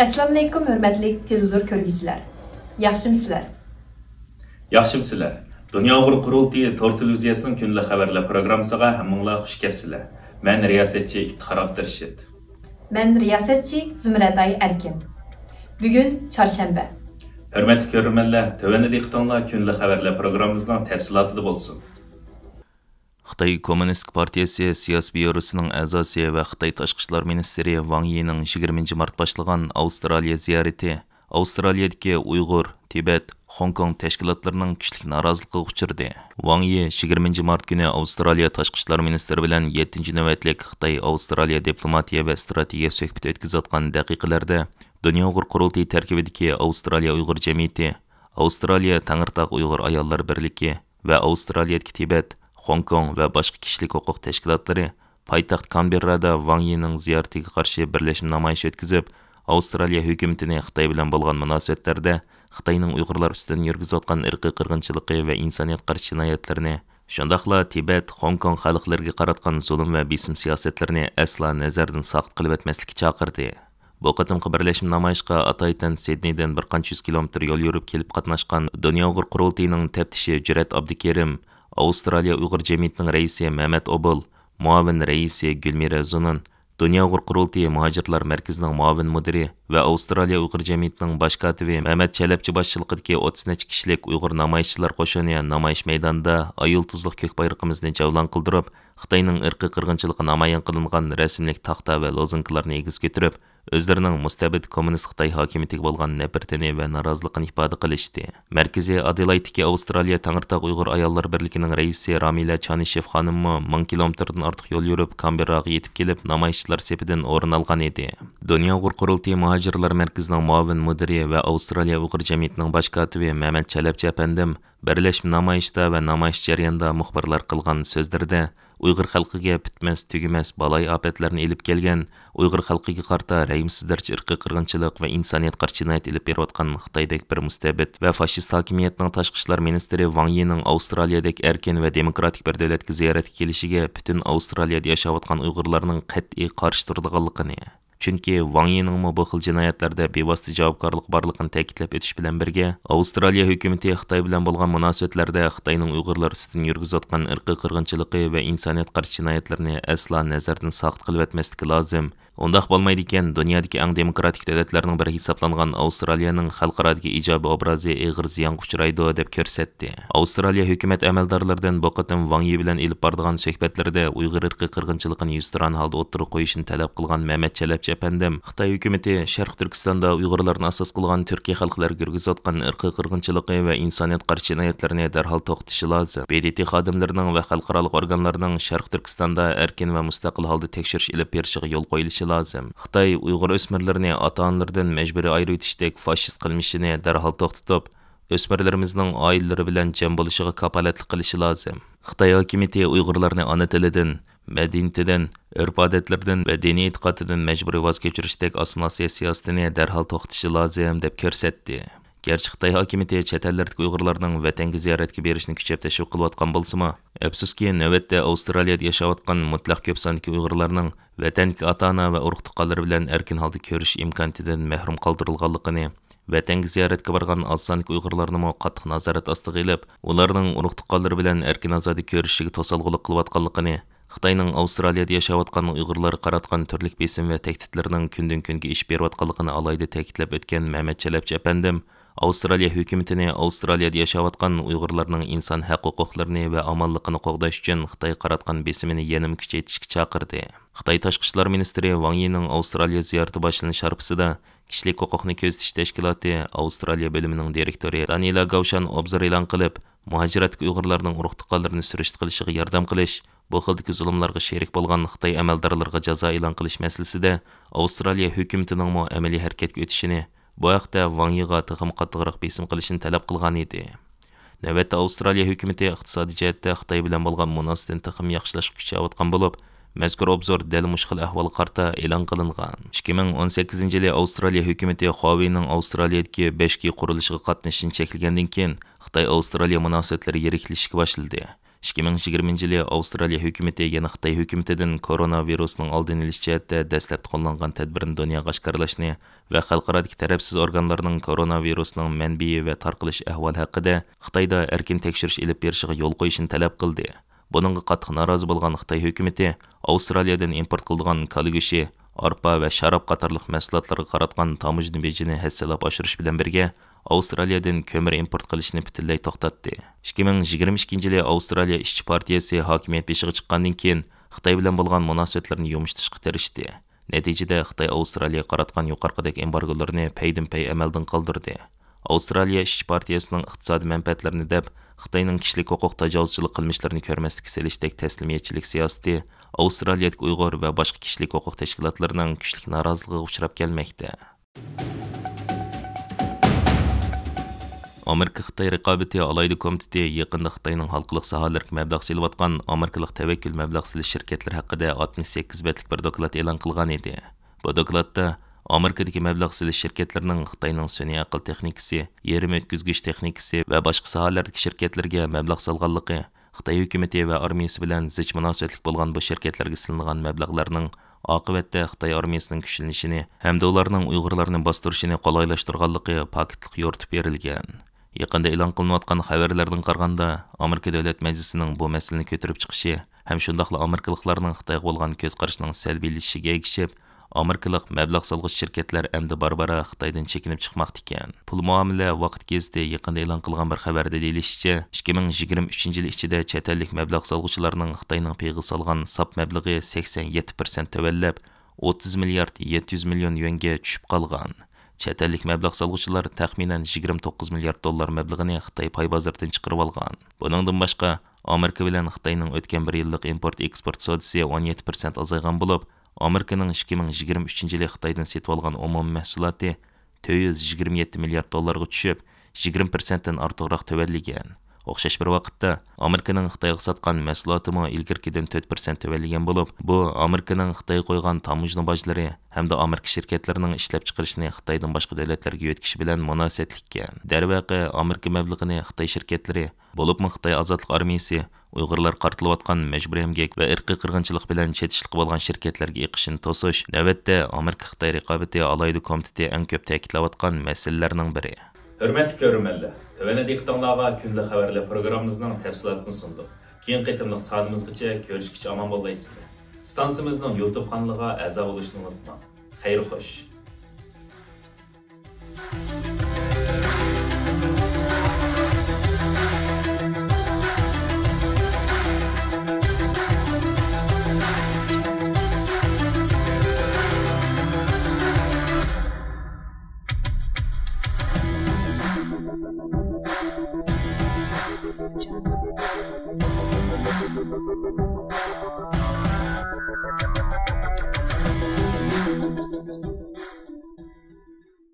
Əssalamu əleykum hörmətli televizor görgüçülər. Yaxşımısınızlar? Yaxşımısınızlar. Dünya Uğur Qurultayı Tor televiziyasının günlük xəbərlər proqramına hamınızlar xoş gəlibsizlər. Mən riyasətçi İftixar Abdurşid. Mən riyasətçi Zümrəday Ərkin. Bu gün çarşənbə. Hörmətli görürmənlər, tövəndə diqqətinizə günlük xəbərlər proqramımızın təfsilatı da olsun. Қытай Коммунист партиясы СИАС бюросының әзасия вә Қытай ташқы министері министрі Ван Йенің 20 март башлаған Австралия зияреті Аустралиядеке Уйғур, Тибет, Хонконг тәшкілатларының күшілік наразылқы құчырды. Ван Е 20 март күні Австралия ташқы министері министри 7 ні өтлік Қытай Австралия дипломатия вә стратегия сөйкпіт өткіз атқан дәқиқілерді Дүния ұғыр курултай Австралия Уйғур җәмгыяте, Австралия Таңыртақ Уйғур аяллар берлиги ва Австралиядагы Тибет Хонконг ва башка кишилик укук тешкилаттары пайтакт Канберрада Ван Йенин зыяртыга каршы бирлешим намайыш өткүзүп, Австралия hükümetine Кытай менен болгон мунасабаттарда Кытайдын уйгурлар үстүнөн жүргүзүп аткан ыркы кыргынчылыгы ва инсаният каршы жинаяттарына Шондахла Тибет, Хонконг халықларға қаратқан зұлым ва бесім сиясетлеріне әсла назардан сақт қылып әтмәсілікі чақырды. Бұл қытым қыбірлешім намайшқа Атайтан Седнейден 1500 км ел еріп келіп қатнашқан Дония ұғыр құрылтейнің тәптіші Жүрет Абдекерім, Аустралия ұйғыр жемиетінің рейсі Мәмәт Обыл, муавин рейсі Гүлмира Зунын, Дүния ұйғыр құрылтайы мұхажырлар мәркізінің муавин Мудири вә Аустралия ұйғыр жәмейтінің баш катиби Мәмәт Чәләпчі басшылықыд 30 33 кішілік ұйғыр намайышчылар намайш намайыш айыл тұзлық көк байрықымызны жаулан қылдырып, Хытайның ұрқы қырғыншылық намайын қылынған рәсімлік тақта вә лозунгларны негіз көтіріп, өздерінің мұстәбіт коммунист қытай хакимиетіге болған нәпіртіне вә наразылығын ифада қылышты мәркізі аделайтеке австралия таңыртақ ұйғыр аяллар бірлігінің рейсі рамиля чанишев ханымы мың километрдан артық жол жүріп камбераға жетіп келіп намайшылар сепіден орын алған еді дүния ұйғыр құрылтайы мұхажирлар мәркізінің муавин мүдірі вә австралия ұйғыр жәмиетінің баш катибі мәмәд чәләпчи әпәндім бірләшіп намайышта вә намайыш жарыянда мұхбарлар қылған сөздерде ұйғыр халқыға бітмәс түгімес балай апетлерін еліп келген ұйғыр халқыға қарта айымсыздар чыркы кыргынчылык ва инсаният каршы инаят илип берип аткан кытайдек бир мустабит ва фашист хакимиятнин ташкы иштар министри ван енин Аустралиядек эркин ва демократик бир давлатка зияратка келишиге бүтүн австралияда жашап аткан уйгурларнын катъий каршы турдиганлыгын чүнки ваң яныңмы бу хил җинаятьләрдә бевасты җавапкарлык барлыгын тәэкидләп үтеш белән бергә Австралия хөкүмәте Хытай белән булган мөнәсәбәтләрдә Хытайның уйгырлар өстен йөргизеп аткан қырғыншылығы кыргынчылыгы ва инсаният каршы җинаятьләрне әсла назардан сақт қылып әтмәслек лазым. ондақ болмайды екен дүниедегі аң демократик дәүләтләрнең бірі хисапланган Австралияның халыкарадагы ижабы образы эгыр зыян кучрайды деп көрсетті Австралия хөкүмәт әмәлдарлардан бу кытым Ваң Ие белән алып бардыган сөйхбәтләрдә уйгыр ирқи кыргынчылыгын юстыран халда оттырып куешын таләп кылган Мәмәт Чәләпче жапанда кытай өкмөтү sharq түркстанда уйгурларны асос кылган түркия халыклары киргизип аткан ыркы va ва инсаният jinoyatlarni жинаятlarni darhol to'xtatishi lozim bdt xodimlarining va xalqaro organlarning sharq turkistonda erkin va mustaqil holda tekshirish ilib berishiga yo'l qo'yilishi lozim xitoy uyg'ur o'smirlarini ota onalardan majburiy ayirib etishdek fashist qilmishini darhol to'xtatib o'smirlarimizning oilalari bilan jam bo'lishiga kapolatlik qilishi lozim xitoy hokimiyati uyg'urlarni ona tilidan мәдениеттен үрп адәтләрдән мәдәният катыдан мәҗбүри ваз кечериштәк ассимиляция дәрхал тоқтышы лазым деп көрсетті. Gerçi Xitay hakimiyeti chet ellardagi Uyg'urlarning vatanga ziyoratga berishni болсы ма? qilayotgan bo'lsa-mu, afsuski, navbatda Avstraliyada yashayotgan mutlaq ko'p sondagi Uyg'urlarning vatanki ota-ona va urug'-tuqqanlari bilan erkin holda ko'rish imkoniyatidan mahrum qoldirilganligini vatanga ziyoratga borgan ozsonlik uyg'urlarni qattiq nazorat ostiga Қытайның Аустралияда яшап отқан ұйғырлар қаратқан түрлік бесім мен тәктітлерінің күнден күнге іш беріп атқалығын алайды тәкітлеп өткен Мәмәт Чәләпчі әпәндім Аустралия үкіметіне Аустралияда яшап отқан ұйғырлардың инсан құқықтарын және амандығын қорғау үшін Қытай қаратқан бесімін енім күшейтуге шақырды. Қытай Хытай министрі Ван министры Ван Йеннең Аустралия зияраты башлану шарпысында кишлек хукукны күздәш тәшкілаты Аустралия бөлімінің директоры Данила Гаушан обзор элан muhojiratik uyg'urlarning urug'lik qadrini surish qilishiga yordam qilish bu xildagi zulmlarga sherik bo'lgan xitoy amaldorlariga jazo e'lon qilish masalasida avstraliya hukumatining amaliy harakatga o'tishini bu haqda Wang Yiga tixim qattiqroq besim qilishini talab qilgan edi. Navbatda Avstraliya hukumatı iqtisodiy jihatda Xitoy bilan bo'lgan munosabatni tixim yaxshilash Мәзкүр обзор дәл мұшқыл әхвал қарта елан қылынған. 2018 жылы Аустралия хүкіметі Хуавейнің Аустралиядке 5G құрылышығы қатнышын чекілгенден кен Қытай-Аустралия мұнасетлері ерекілішкі башылды. 2020 жылы Аустралия хүкіметі яны Қытай хүкіметіден коронавирусның алдын еліш жәетті дәсләп қолланған тәдбірін дүнияға ашқарлашны вә халқарадық тәрәпсіз органларының коронавирусның мәнбейі вә тарқылыш әхвал хақыда Қытайда әркен тәкшіріш еліп бершіға жол қойшын тәләп қылды бұныңғы қатты наразы болған қытай үкіметі аустралиядан импорт қылдыған калгүше арпа вә шарап қатарлық мәсулатларға қаратқан таможня бежини хәссәлап ашырыш белән бірге аустралиядан көмір импорт қылышыны бүтінлей тоқтатты 2022 жылы аустралия ішчі партиясы хакимият бешігі шыққаннан кейін қытай білен болған мұнасабатларны йомыштышқа тырышты нәтижеде қытай аустралия қаратқан юқарқыдек эмбарголарны пәйдін пәй әмәлден қалдырды Австралия Иш партиясының иқтисади деп дәп, Хытайның кишлек хукук тажавузчылык кылмышларын көрместік селештек тәслимиятчилек сиясәте Австралиядәге уйгыр ва башка кишлек құқық тәшкилатларының күчлек наразылыгы ұшырап келмекте Америка Хытай рикабәте алайды комитеты якында Хытайның халыклык сахаларга мәбләг сыйлап аткан Америкалык тәвәккүл мәбләг сыйлы şirketләр хакында 68 бәтлек бір доклад элан қылған еді. Бу докладта Америкадагы мәбләғ силеш şirketләренең Хытайның сөнни акыл техникасы, ерим өткізгіш техникасы ва башка сахалардагы şirketләргә мәбләғ салганлыгы, Хытай хөкүмәте ва армиясе белән зыч мөнәсәбәтлек булган бу şirketләргә сылынган ақыветте oqibatda армиясының armiyasining һәм hamda ularning uyg'urlarni bostirishini qoloylashtirganligi paketlik yoritib berilgan yaqinda e'lon qilinayotgan xabarlardan qaraganda amerika davlat majlisining bu masalani ko'tarib chiqishi ham bo'lgan ko'z qarashining egishib Америкалық мәбләг салғыш шеркетлер әмді барбара Қытайдың чекинеп чыкмак декен. Пул муамілі вақыт кезде еқінді илан қылған бір хәбәрдә дейлесіше, 2023 ел ичидә чәтәлік эллек салғышыларының Қытайның пейғы салған сап мәбләге 87% тәвәлләп 30 миллиард 700 миллион юенге түшіп қалған. Чәтәлік эллек салғышылар салгычлар 29 миллиард доллар мәбләгене Қытай пай базардан шықырып алған. Бұныңдың башқа, Америка білен Қытайның өткен бір еллык импорт-экспорт содысы 17% азайған болып, Американың 2023 жылы Қытайдан сетіп алған омом мәсулаты 427 миллиард долларға түшіп, 20%-тен артығырақ төвәділген. Оқшаш бір уақытта Американың Қытайға сатқан мәсулатымы илгіркеден 4% төбәлеген болып, бұл Американың Қытай қойған таможна бажлары һәм дә Америка şirketләренең эшләп чыгарышны Қытайдан башка дәүләтләргә йөткеше белән мөнәсәбәтлеккә. Дәрвәқе Америка мәблигыны Қытай şirketләре, булып Қытай азатлык армиясе уйгырлар картылып аткан мәҗбүри эмгек ва ирқи кыргынчылык белән чет ишлек булган şirketләргә икышын тосыш, нәвәттә Америка Қытай рикабәте алайды комитеты иң көп тәэкидләп аткан мәсьәләләрнең бире. Hörmətli görürmənlər, tövənə diqtanlağa günlük xəbərlər proqramımızın təfsilatını sunduq. Keyin qitimliq sanımızgıca görüşkücə aman bolaysınlar. Stansımızın YouTube kanalıga əza oluşunu unutma. Xeyr xoş.